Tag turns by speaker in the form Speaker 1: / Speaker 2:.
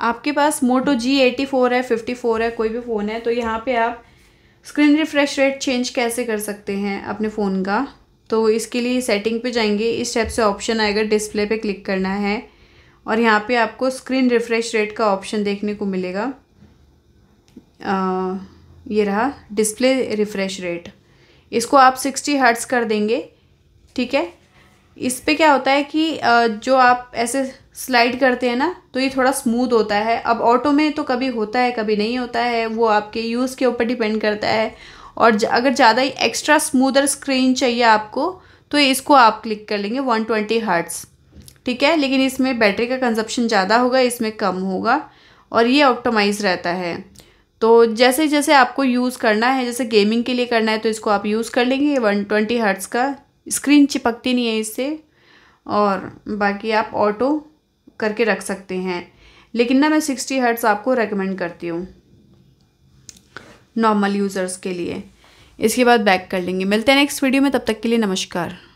Speaker 1: आपके पास Moto G eighty four है फिफ्टी फोर है कोई भी फ़ोन है तो यहाँ पे आप स्क्रीन रिफ्रेश रेट चेंज कैसे कर सकते हैं अपने फ़ोन का तो इसके लिए सेटिंग पे जाएंगे इस टाइप से ऑप्शन आएगा डिस्प्ले पे क्लिक करना है और यहाँ पे आपको स्क्रीन रिफ्रेश रेट का ऑप्शन देखने को मिलेगा आ, ये रहा डिस्प्ले रिफ्रेश रेट इसको आप सिक्सटी हर्ट्स कर देंगे ठीक है इस पर क्या होता है कि जो आप ऐसे स्लाइड करते हैं ना तो ये थोड़ा स्मूथ होता है अब ऑटो में तो कभी होता है कभी नहीं होता है वो आपके यूज़ के ऊपर डिपेंड करता है और अगर ज़्यादा ही एक्स्ट्रा स्मूदर स्क्रीन चाहिए आपको तो इसको आप क्लिक कर लेंगे वन ट्वेंटी हर्ट्स ठीक है लेकिन इसमें बैटरी का कंजप्शन ज़्यादा होगा इसमें कम होगा और ये ऑप्टोमाइज रहता है तो जैसे जैसे आपको यूज़ करना है जैसे गेमिंग के लिए करना है तो इसको आप यूज़ कर लेंगे वन ट्वेंटी हर्ट्स का स्क्रीन चिपकती नहीं है इससे और बाकी आप ऑटो करके रख सकते हैं लेकिन ना मैं सिक्सटी हर्ट्स आपको रेकमेंड करती हूँ नॉर्मल यूज़र्स के लिए इसके बाद बैक कर लेंगे मिलते हैं नेक्स्ट वीडियो में तब तक के लिए नमस्कार